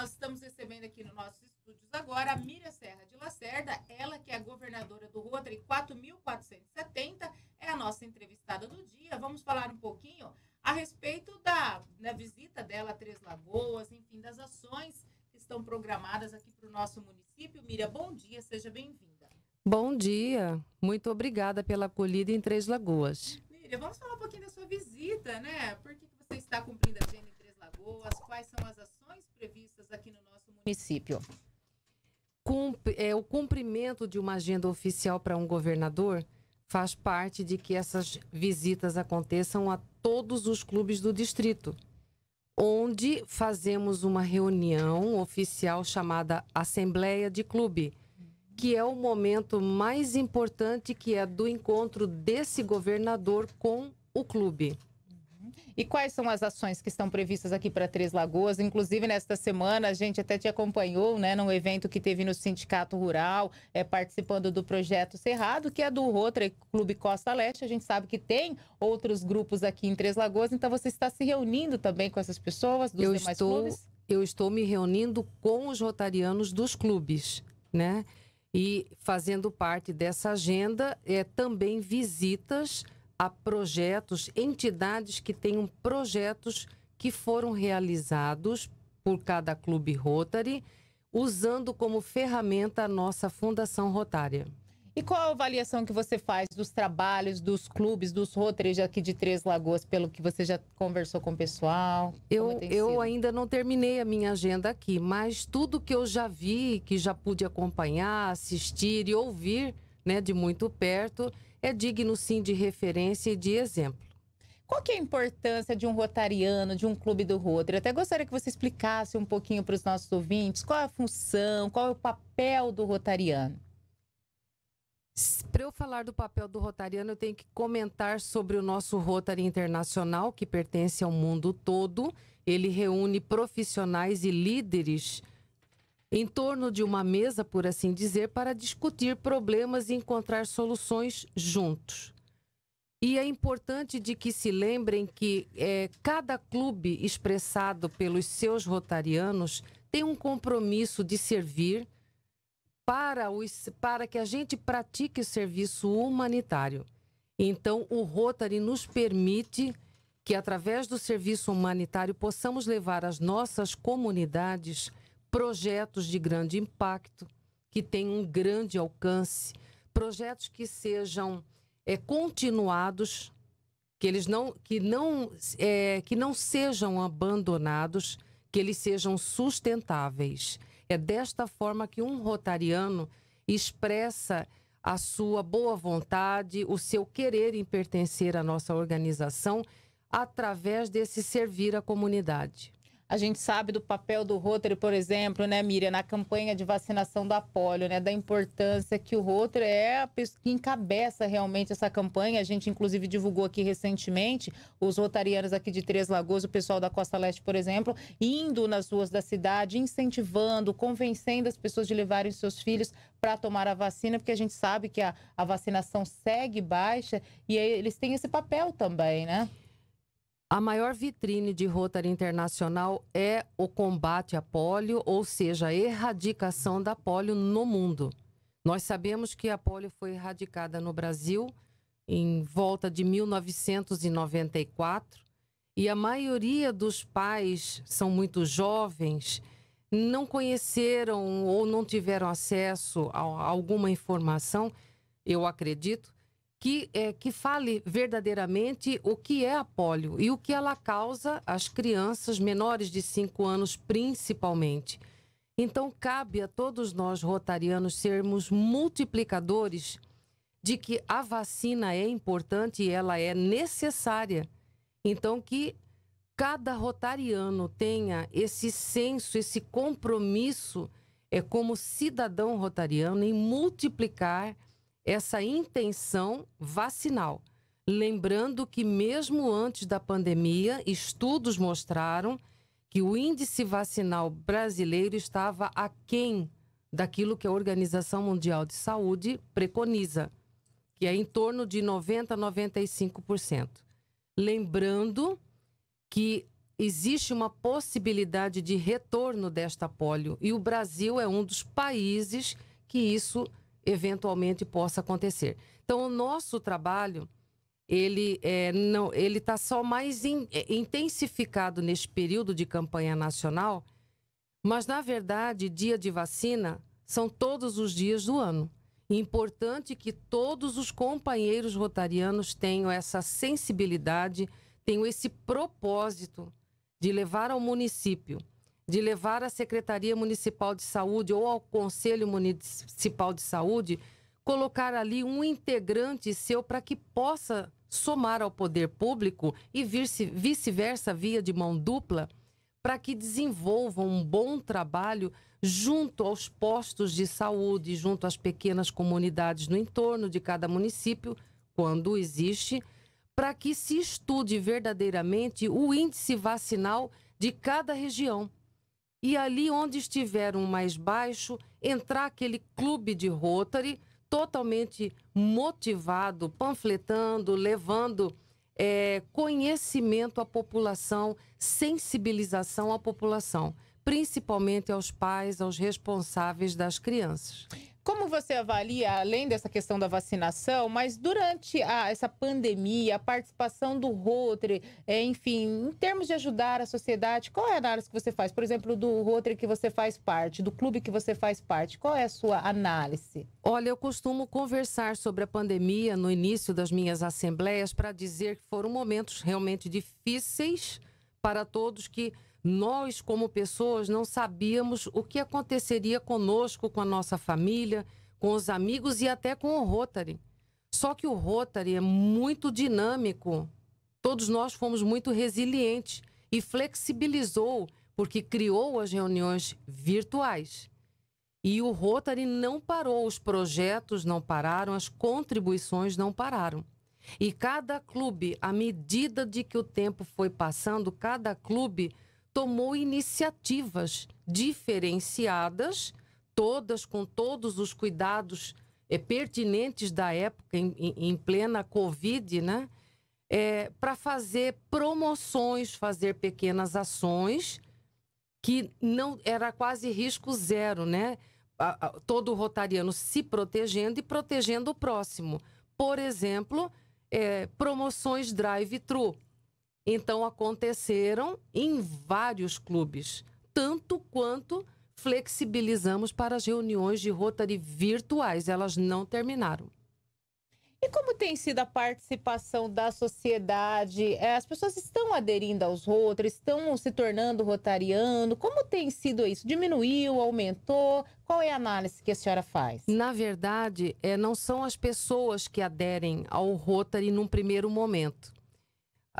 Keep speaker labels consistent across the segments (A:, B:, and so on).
A: nós estamos recebendo aqui nos nossos estúdios agora a Miriam Serra de Lacerda, ela que é a governadora do Rotary 4470, é a nossa entrevistada do dia. Vamos falar um pouquinho a respeito da, da visita dela a Três Lagoas, enfim, das ações que estão programadas aqui para o nosso município. Miriam, bom dia, seja bem-vinda.
B: Bom dia, muito obrigada pela acolhida em Três Lagoas.
A: Miriam, vamos falar um pouquinho da sua visita, né? Por que você está cumprindo a agenda em Três Lagoas? Quais são as ações? aqui no
B: nosso município. é, o cumprimento de uma agenda oficial para um governador faz parte de que essas visitas aconteçam a todos os clubes do distrito, onde fazemos uma reunião oficial chamada Assembleia de Clube, que é o momento
A: mais importante que é do encontro desse governador com o clube. E quais são as ações que estão previstas aqui para Três Lagoas? Inclusive, nesta semana, a gente até te acompanhou né, num evento que teve no Sindicato Rural, é, participando do projeto Cerrado, que é do Rotary Clube Costa Leste. A gente sabe que tem outros grupos aqui em Três Lagoas, então você está se reunindo também com essas pessoas dos eu demais estou, clubes? Eu estou me
B: reunindo com os rotarianos dos clubes, né? E fazendo parte dessa agenda é também visitas a projetos, entidades que tenham projetos que foram realizados por cada clube Rotary, usando como ferramenta a nossa Fundação Rotária.
A: E qual a avaliação que você faz dos trabalhos dos clubes, dos Rotaries aqui de Três Lagoas, pelo que você já conversou com o pessoal? Eu, eu ainda não terminei a minha agenda
B: aqui, mas tudo que eu já vi, que já pude acompanhar, assistir e ouvir,
A: né, de muito perto, é digno sim de referência e de exemplo. Qual que é a importância de um rotariano, de um clube do Rotary? Eu até gostaria que você explicasse um pouquinho para os nossos ouvintes qual é a função, qual é o papel do rotariano.
B: Para eu falar do papel do rotariano, eu tenho que comentar sobre o nosso Rotary Internacional, que pertence ao mundo todo. Ele reúne profissionais e líderes em torno de uma mesa, por assim dizer, para discutir problemas e encontrar soluções juntos. E é importante de que se lembrem que é, cada clube expressado pelos seus rotarianos tem um compromisso de servir para, os, para que a gente pratique o serviço humanitário. Então, o Rotary nos permite que, através do serviço humanitário, possamos levar as nossas comunidades projetos de grande impacto, que tenham um grande alcance, projetos que sejam é, continuados, que eles não que não é, que não sejam abandonados, que eles sejam sustentáveis. É desta forma que um rotariano expressa a sua boa vontade, o seu querer em pertencer à nossa organização
A: através desse servir à comunidade. A gente sabe do papel do Rotary, por exemplo, né, Miriam, na campanha de vacinação da polio, né, da importância que o Rotary é a pessoa que encabeça realmente essa campanha. A gente, inclusive, divulgou aqui recentemente os rotarianos aqui de Três Lagoas, o pessoal da Costa Leste, por exemplo, indo nas ruas da cidade, incentivando, convencendo as pessoas de levarem seus filhos para tomar a vacina, porque a gente sabe que a, a vacinação segue baixa e eles têm esse papel também, né? A maior vitrine de Rotary Internacional é o combate à
B: polio, ou seja, a erradicação da polio no mundo. Nós sabemos que a polio foi erradicada no Brasil em volta de 1994 e a maioria dos pais são muito jovens, não conheceram ou não tiveram acesso a alguma informação, eu acredito, que, é, que fale verdadeiramente o que é a polio e o que ela causa às crianças menores de 5 anos, principalmente. Então, cabe a todos nós rotarianos sermos multiplicadores de que a vacina é importante e ela é necessária. Então, que cada rotariano tenha esse senso, esse compromisso é como cidadão rotariano em multiplicar essa intenção vacinal. Lembrando que, mesmo antes da pandemia, estudos mostraram que o índice vacinal brasileiro estava aquém daquilo que a Organização Mundial de Saúde preconiza, que é em torno de 90% a 95%. Lembrando que existe uma possibilidade de retorno desta polio e o Brasil é um dos países que isso eventualmente possa acontecer. Então, o nosso trabalho ele é, não ele está só mais in, é, intensificado neste período de campanha nacional, mas na verdade dia de vacina são todos os dias do ano. importante que todos os companheiros rotarianos tenham essa sensibilidade, tenham esse propósito de levar ao município de levar à Secretaria Municipal de Saúde ou ao Conselho Municipal de Saúde, colocar ali um integrante seu para que possa somar ao poder público e vice-versa, via de mão dupla, para que desenvolvam um bom trabalho junto aos postos de saúde, junto às pequenas comunidades no entorno de cada município, quando existe, para que se estude verdadeiramente o índice vacinal de cada região e ali onde estiver um mais baixo, entrar aquele clube de Rotary totalmente motivado, panfletando, levando é, conhecimento à população, sensibilização à população, principalmente aos pais, aos responsáveis das crianças.
A: Como você avalia, além dessa questão da vacinação, mas durante a, essa pandemia, a participação do Rotary, é, enfim, em termos de ajudar a sociedade, qual é a análise que você faz? Por exemplo, do Rotary que você faz parte, do clube que você faz parte, qual é a sua análise? Olha, eu costumo
B: conversar sobre a pandemia no início das minhas assembleias para dizer que foram momentos realmente difíceis para todos que nós, como pessoas, não sabíamos o que aconteceria conosco, com a nossa família, com os amigos e até com o Rotary. Só que o Rotary é muito dinâmico. Todos nós fomos muito resilientes e flexibilizou, porque criou as reuniões virtuais. E o Rotary não parou, os projetos não pararam, as contribuições não pararam. E cada clube, à medida de que o tempo foi passando, cada clube tomou iniciativas diferenciadas, todas com todos os cuidados é, pertinentes da época, em, em plena Covid, né? É, eh, para fazer promoções, fazer pequenas ações, que não era quase risco zero, né? A, a, todo rotariano se protegendo e protegendo o próximo. Por exemplo, é, promoções drive-thru então aconteceram em vários clubes, tanto quanto flexibilizamos para as reuniões de Rotary virtuais, elas não terminaram.
A: E como tem sido a participação da sociedade? É, as pessoas estão aderindo aos Rotary, estão se tornando rotariano? Como tem sido isso? Diminuiu, aumentou? Qual é a análise que a senhora faz? Na verdade, é, não
B: são as pessoas que aderem ao Rotary num primeiro momento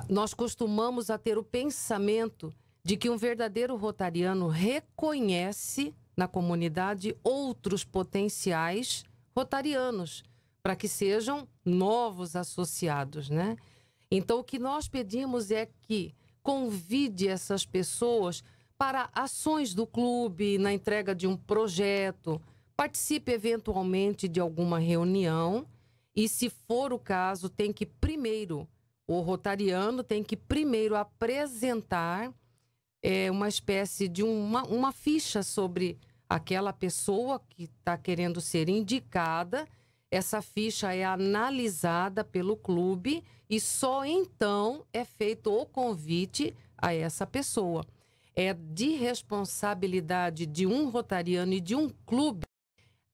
B: nós costumamos a ter o pensamento de que um verdadeiro rotariano reconhece na comunidade outros potenciais rotarianos para que sejam novos associados, né? Então o que nós pedimos é que convide essas pessoas para ações do clube, na entrega de um projeto, participe eventualmente de alguma reunião e se for o caso, tem que primeiro o rotariano tem que primeiro apresentar é, uma espécie de uma, uma ficha sobre aquela pessoa que está querendo ser indicada. Essa ficha é analisada pelo clube e só então é feito o convite a essa pessoa. É de responsabilidade de um rotariano e de um clube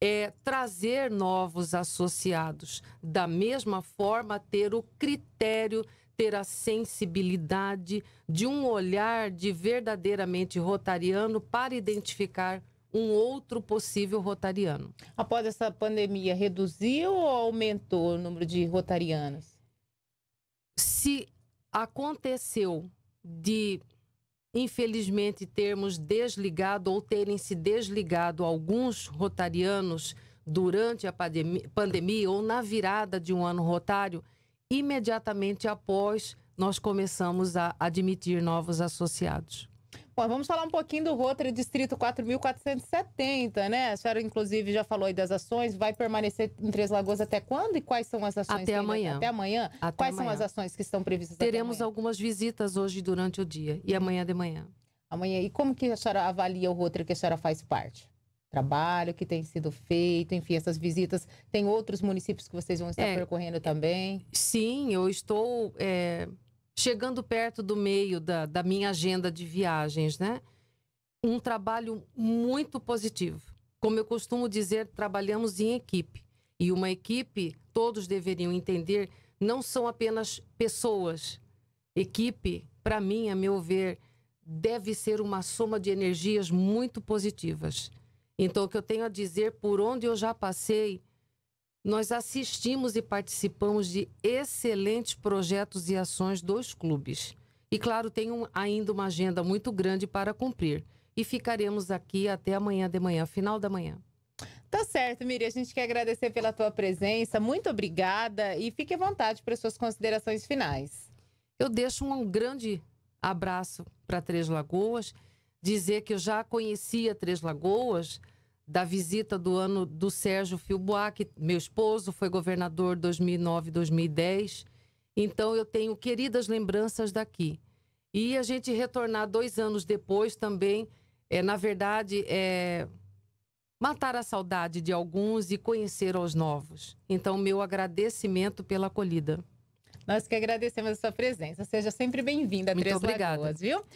B: é, trazer novos associados. Da mesma forma, ter o critério, ter a sensibilidade de um olhar de verdadeiramente rotariano para identificar
A: um outro possível rotariano. Após essa pandemia, reduziu ou aumentou o número de rotarianos? Se
B: aconteceu de infelizmente, termos desligado ou terem se desligado alguns rotarianos durante a pandemia, ou na virada de um ano rotário, imediatamente após nós começamos a admitir novos associados.
A: Bom, vamos falar um pouquinho do Rotary Distrito 4.470, né? A senhora, inclusive, já falou aí das ações. Vai permanecer em Três Lagoas até quando? E quais são as ações? Até amanhã. Até amanhã? Até quais amanhã. são as ações que estão previstas Teremos algumas visitas hoje durante o dia e amanhã de manhã. Amanhã. E como que a senhora avalia o Rotary que a senhora faz parte? Trabalho que tem sido feito, enfim, essas visitas. Tem outros municípios que vocês vão estar é, percorrendo também? Sim, eu estou... É
B: chegando perto do meio da, da minha agenda de viagens, né? Um trabalho muito positivo. Como eu costumo dizer, trabalhamos em equipe. E uma equipe, todos deveriam entender, não são apenas pessoas. Equipe, para mim, a meu ver, deve ser uma soma de energias muito positivas. Então, o que eu tenho a dizer, por onde eu já passei, nós assistimos e participamos de excelentes projetos e ações dos clubes. E claro, tem um, ainda uma agenda muito grande para cumprir. E ficaremos aqui até amanhã de manhã, final da manhã.
A: Tá certo, Miri. A gente quer agradecer pela tua presença. Muito obrigada e fique à vontade para suas considerações finais. Eu deixo um grande abraço para Três Lagoas, dizer que eu já conhecia
B: Três Lagoas da visita do ano do Sérgio Filboá, que meu esposo foi governador 2009, 2010. Então eu tenho queridas lembranças daqui. E a gente retornar dois anos depois também, é, na verdade, é matar a saudade de alguns e conhecer aos novos.
A: Então meu agradecimento pela acolhida. Nós que agradecemos a sua presença. Seja sempre bem-vinda Três Muito obrigada. Lagoas, viu?